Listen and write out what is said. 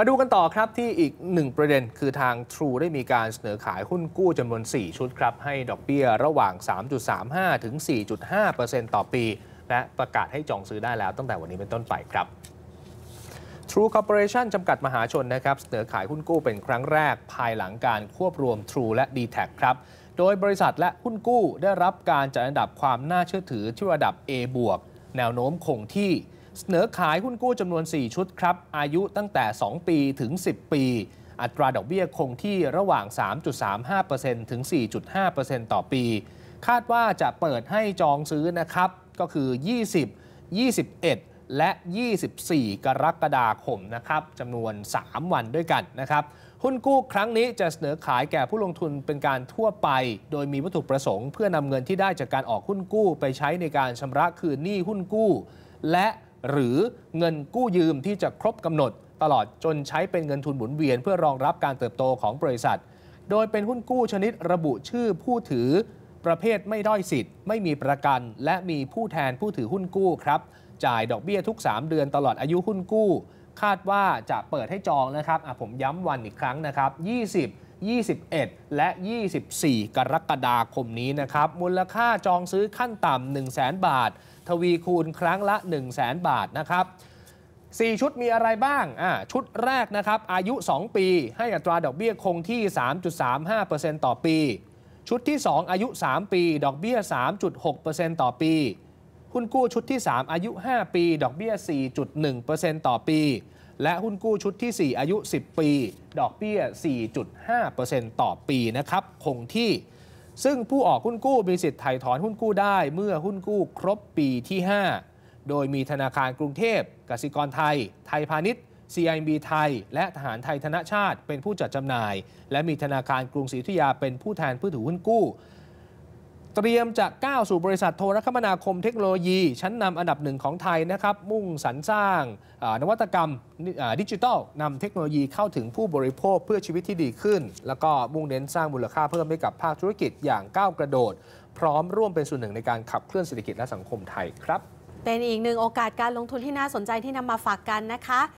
มาดูกันต่อครับ ที่อีกหนึ่งประเด็นคือทาง True ได้มีการเสนอขายหุ้นกู้จำนวน 4 ชุดครับ ให้ดอกเบี้ย ระหว่าง 3.35 ถึง 4.5%ต่อปี และประกาศให้จองซื้อได้แล้ว ตั้งแต่วันนี้เป็นต้นไปครับ True Corporation จำกัดมหาชนนะครับ เสนอขายหุ้นกู้เป็นครั้งแรกภายหลังการควบรวม True และ d t แทครับ โดยบริษัทและหุ้นกู้ได้รับการจัดอันดับความน่าเชื่อถือที่ระดับ A บวกแนวโน้มคงที่เสนอขายหุ้นกู้จำนวน 4 ชุดครับ อายุตั้งแต่ 2 ปี ถึง 10 ปี อัตราดอกเบี้ยคงที่ระหว่าง 3.35%ถึง 4.5%ต่อปี คาดว่าจะเปิดให้จองซื้อนะครับ ก็คือ 20 21 และ 24 กรกฎาคมนะครับจำนวน 3 วันด้วยกันนะครับ หุ้นกู้ครั้งนี้จะเสนอขายแก่ผู้ลงทุนเป็นการทั่วไป โดยมีวัตถุประสงค์เพื่อนำเงินที่ได้จากการออกหุ้นกู้ไปใช้ในการชำระคืนหนี้หุ้นกู้ และหรือเงินกู้ยืมที่จะครบกำหนด ตลอดจนใช้เป็นเงินทุนหมุนเวียนเพื่อรองรับการเติบโตของบริษัท โดยเป็นหุ้นกู้ชนิดระบุชื่อผู้ถือ ประเภทไม่ด้อยสิทธิ์ ไม่มีประกันและมีผู้แทนผู้ถือหุ้นกู้ครับจ่ายดอกเบี้ยทุก 3 เดือนตลอดอายุหุ้นกู้ คาดว่าจะเปิดให้จองนะครับผมย้ำวันอีกครั้งนะครับ 20 21 และ 24 กรกฎาคมนี้นะครับ มูลค่าจองซื้อขั้นต่ำ1 0 0 0 0 0 บาท ทวีคูณครั้งละ 1 0 0 0 0 0บาทนะครับ4ชุดมีอะไรบ้าง อ่า ชุดแรกนะครับ อายุ 2 ปี ให้อัตราดอกเบี้ยคงที่ 3.35%ต่อปี ชุดที่ 2 อายุ 3 ปี ดอกเบี้ย 3.6%ต่อปีหุ้นกู้ชุดที่ 3 อายุ 5 ปี ดอกเบี้ย 4.1%ต่อปีและหุ้นกู้ชุดที่ 4 อายุ 10 ปี ดอกเบี้ย 4.5%ต่อปีนะครับ คงที่ ซึ่งผู้ออกหุ้นกู้มีสิทธิ์ถ่ายถอนหุ้นกู้ได้ เมื่อหุ้นกู้ครบปีที่ 5 โดยมีธนาคารกรุงเทพกสิกรไทย ไทยพาณิชย์ CIMB ไทย และทหารไทยธนชาติ เป็นผู้จัดจำหน่าย และมีธนาคารกรุงศรีอยุธยาเป็นผู้แทนผู้ถือหุ้นกู้เตรียมจะก้าวสู่บริษัทโทรคมนาคมเทคโนโลยี ชั้นนำอันดับหนึ่งของไทยนะครับ มุ่งสรรสร้างนวัตกรรมดิจิทัลนำเทคโนโลยีเข้าถึงผู้บริโภคเพื่อชีวิตที่ดีขึ้น แล้วก็มุ่งเน้นสร้างมูลค่าเพิ่มให้กับภาคธุรกิจอย่างก้าวกระโดด พร้อมร่วมเป็นส่วนหนึ่งในการขับเคลื่อนเศรษฐกิจและสังคมไทยครับ เป็นอีกหนึ่งโอกาสการลงทุนที่น่าสนใจที่นำมาฝากกันนะคะ